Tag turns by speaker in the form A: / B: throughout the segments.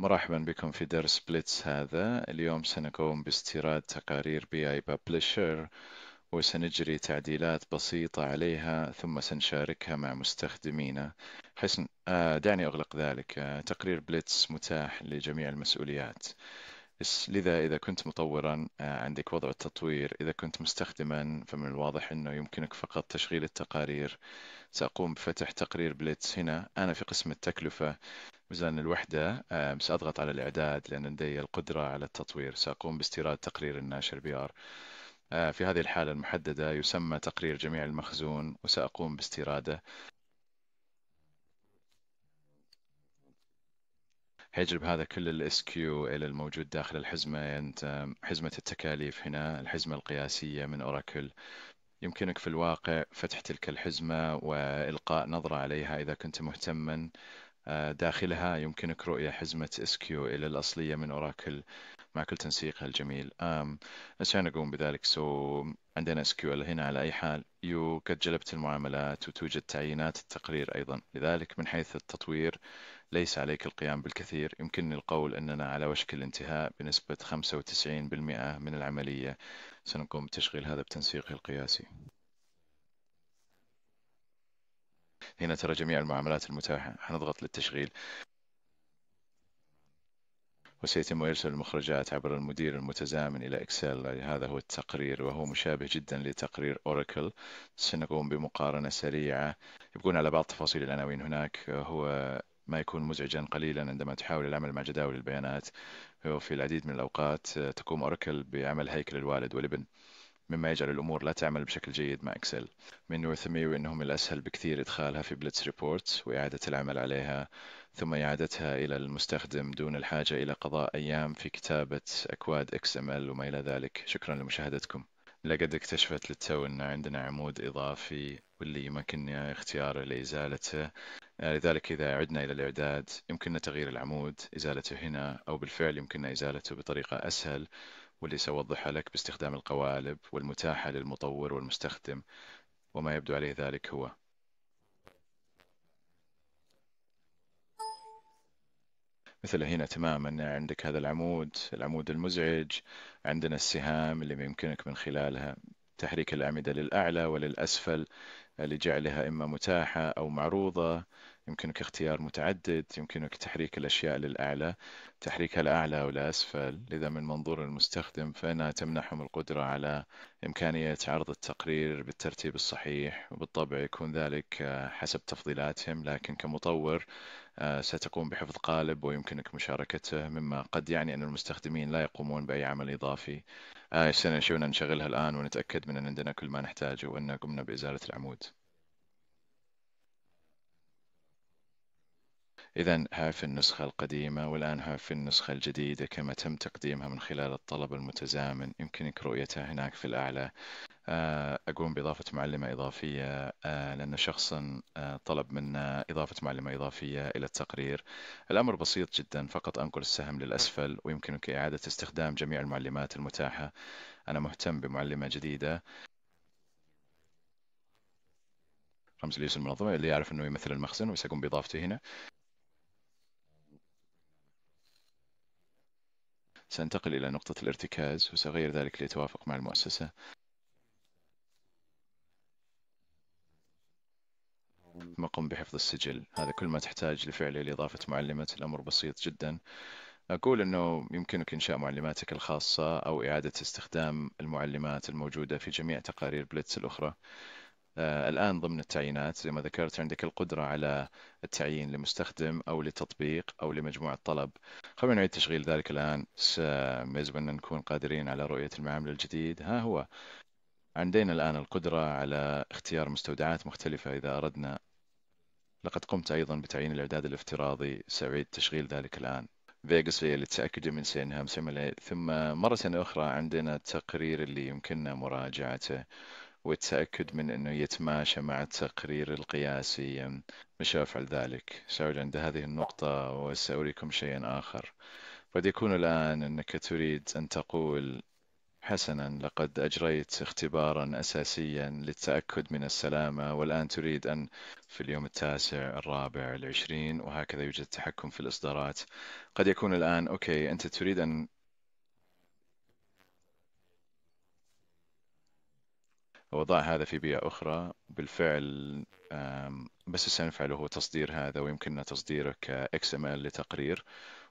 A: مرحبا بكم في درس بليتس هذا اليوم سنقوم باستيراد تقارير بي اي بابلشر وسنجري تعديلات بسيطة عليها ثم سنشاركها مع مستخدمينا حسن آه، دعني أغلق ذلك آه، تقرير بليتس متاح لجميع المسؤوليات لذا إذا كنت مطورا آه، عندك وضع التطوير إذا كنت مستخدما فمن الواضح أنه يمكنك فقط تشغيل التقارير سأقوم بفتح تقرير بليتس هنا أنا في قسم التكلفة ميزان الوحدة آه، سأضغط على الإعداد لأن لدي القدرة على التطوير سأقوم باستيراد تقرير الناشر بي آر آه، في هذه الحالة المحددة يسمى تقرير جميع المخزون وسأقوم باستيراده هيجلب هذا كل الاس كيو الى الموجود داخل الحزمة أنت آه، حزمة التكاليف هنا الحزمة القياسية من أوراكل يمكنك في الواقع فتح تلك الحزمة وإلقاء نظرة عليها إذا كنت مهتما داخلها يمكنك رؤية حزمة SQL الأصلية من أوراكل مع كل تنسيقها الجميل عشان أقوم بذلك سو so, عندنا SQL هنا على أي حال يو قد جلبت المعاملات وتوجد تعيينات التقرير أيضا لذلك من حيث التطوير ليس عليك القيام بالكثير يمكنني القول أننا على وشك الانتهاء بنسبة 95% من العملية سنقوم بتشغيل هذا بتنسيقه القياسي هنا ترى جميع المعاملات المتاحة هنضغط للتشغيل وسيتم إرسال المخرجات عبر المدير المتزامن إلى إكسل هذا هو التقرير وهو مشابه جدا لتقرير أوراكل سنقوم بمقارنة سريعة يبقون على بعض تفاصيل العناوين هناك هو ما يكون مزعجا قليلا عندما تحاول العمل مع جداول البيانات وفي العديد من الأوقات تقوم أوراكل بعمل هيكل الوالد والابن مما يجعل الأمور لا تعمل بشكل جيد مع إكسل من انه من الأسهل بكثير إدخالها في بلتس ريبورت وإعادة العمل عليها ثم إعادتها إلى المستخدم دون الحاجة إلى قضاء أيام في كتابة أكواد اكس ام ال وما إلى ذلك شكرا لمشاهدتكم لقد اكتشفت للتو أن عندنا عمود إضافي واللي يمكنني اختياره لإزالته آه، لذلك إذا عدنا إلى الإعداد يمكننا تغيير العمود إزالته هنا أو بالفعل يمكننا إزالته بطريقة أسهل واللي سأوضحها لك باستخدام القوالب والمتاحة للمطور والمستخدم وما يبدو عليه ذلك هو مثل هنا تماما عندك هذا العمود العمود المزعج عندنا السهام اللي يمكنك من خلالها تحريك الأعمدة للأعلى وللأسفل لجعلها إما متاحة أو معروضة يمكنك اختيار متعدد يمكنك تحريك الأشياء للأعلى تحريكها لأعلى أو لأسفل لذا من منظور المستخدم فإنها تمنحهم القدرة على إمكانية عرض التقرير بالترتيب الصحيح وبالطبع يكون ذلك آه، حسب تفضيلاتهم لكن كمطور آه، ستقوم بحفظ قالب ويمكنك مشاركته مما قد يعني أن المستخدمين لا يقومون بأي عمل إضافي آه، سنشوفنا نشغلها الآن ونتأكد من أن عندنا كل ما نحتاجه وأن قمنا بإزالة العمود إذا ها في النسخة القديمة والآن ها في النسخة الجديدة كما تم تقديمها من خلال الطلب المتزامن يمكنك رؤيتها هناك في الأعلى آه، أقوم بإضافة معلمة إضافية آه، لأن شخصا آه، طلب منا إضافة معلمة إضافية إلى التقرير الأمر بسيط جدا فقط أنقل السهم للأسفل ويمكنك إعادة استخدام جميع المعلمات المتاحة أنا مهتم بمعلمة جديدة رمز ليس المنظمة اللي يعرف أنه يمثل المخزن وسأقوم بإضافته هنا سأنتقل إلى نقطة الارتكاز وسأغير ذلك ليتوافق مع المؤسسة ثم قم بحفظ السجل هذا كل ما تحتاج لفعله لإضافة معلمة الأمر بسيط جدا أقول أنه يمكنك إنشاء معلماتك الخاصة أو إعادة استخدام المعلمات الموجودة في جميع تقارير بليتس الأخرى آه، الآن ضمن التعيينات زي ما ذكرت عندك القدرة على التعيين لمستخدم أو لتطبيق أو لمجموعة طلب خلينا نعيد تشغيل ذلك الآن يجب أن نكون قادرين على رؤية المعامل الجديد ها هو عندنا الآن القدرة على اختيار مستودعات مختلفة إذا أردنا لقد قمت أيضا بتعيين الإعداد الافتراضي سأعيد تشغيل ذلك الآن فيغاس هي للتأكد من سينها مسمى ثم مرة أخرى عندنا التقرير اللي يمكننا مراجعته والتأكد من أنه يتماشى مع التقرير القياسي أفعل ذلك سأعود عند هذه النقطة وسأريكم شيئا آخر قد يكون الآن أنك تريد أن تقول حسنا لقد أجريت اختبارا أساسيا للتأكد من السلامة والآن تريد أن في اليوم التاسع الرابع العشرين وهكذا يوجد تحكم في الإصدارات قد يكون الآن أوكي أنت تريد أن وضع هذا في بيئة أخرى بالفعل بس سنفعله هو تصدير هذا ويمكننا تصديره ك XML لتقرير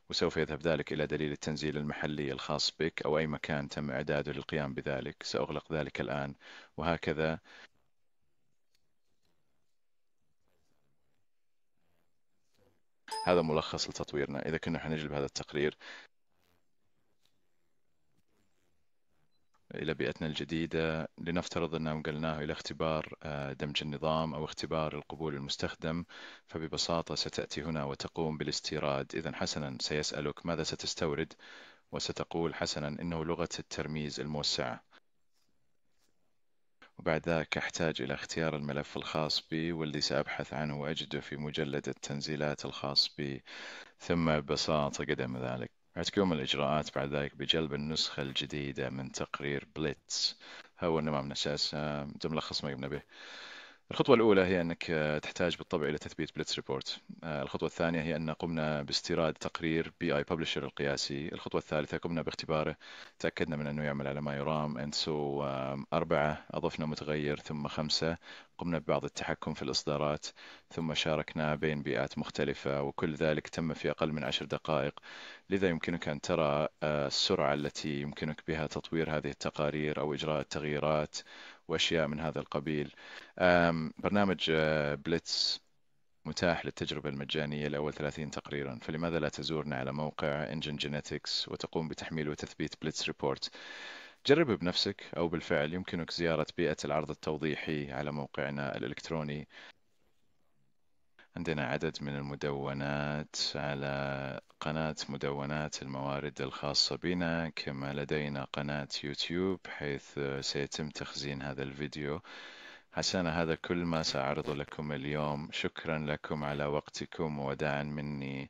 A: وسوف يذهب ذلك إلى دليل التنزيل المحلي الخاص بك أو أي مكان تم إعداده للقيام بذلك سأغلق ذلك الآن وهكذا هذا ملخص لتطويرنا إذا كنا حنجلب هذا التقرير إلى بيئتنا الجديدة لنفترض أننا نقلناه إلى اختبار آه، دمج النظام أو اختبار القبول المستخدم فببساطة ستأتي هنا وتقوم بالاستيراد إذا حسنا سيسألك ماذا ستستورد وستقول حسنا إنه لغة الترميز الموسعة وبعد ذاك أحتاج إلى اختيار الملف الخاص بي والذي سأبحث عنه وأجده في مجلد التنزيلات الخاص بي ثم ببساطة قدم ذلك حتقوم الإجراءات بعد ذلك بجلب النسخة الجديدة من تقرير بليتس هو النمام من أساس تم لخص ما قمنا به الخطوة الأولى هي أنك آه، تحتاج بالطبع إلى تثبيت بليتس ريبورت آه، الخطوة الثانية هي أن قمنا باستيراد تقرير بي آي ببلشر القياسي الخطوة الثالثة قمنا باختباره تأكدنا من أنه يعمل على ما يرام أنسو أربعة أضفنا متغير ثم خمسة قمنا ببعض التحكم في الإصدارات ثم شاركنا بين بيئات مختلفة وكل ذلك تم في أقل من عشر دقائق لذا يمكنك أن ترى آه، السرعة التي يمكنك بها تطوير هذه التقارير أو إجراء التغييرات واشياء من هذا القبيل برنامج آه، بليتس متاح للتجربة المجانية لأول 30 تقريرا فلماذا لا تزورنا على موقع Engine Genetics وتقوم بتحميل وتثبيت بليتس ريبورت جرب بنفسك أو بالفعل يمكنك زيارة بيئة العرض التوضيحي على موقعنا الإلكتروني عندنا عدد من المدونات على قناة مدونات الموارد الخاصة بنا كما لدينا قناة يوتيوب حيث سيتم تخزين هذا الفيديو حسنا هذا كل ما سأعرض لكم اليوم شكرا لكم على وقتكم ووداعا مني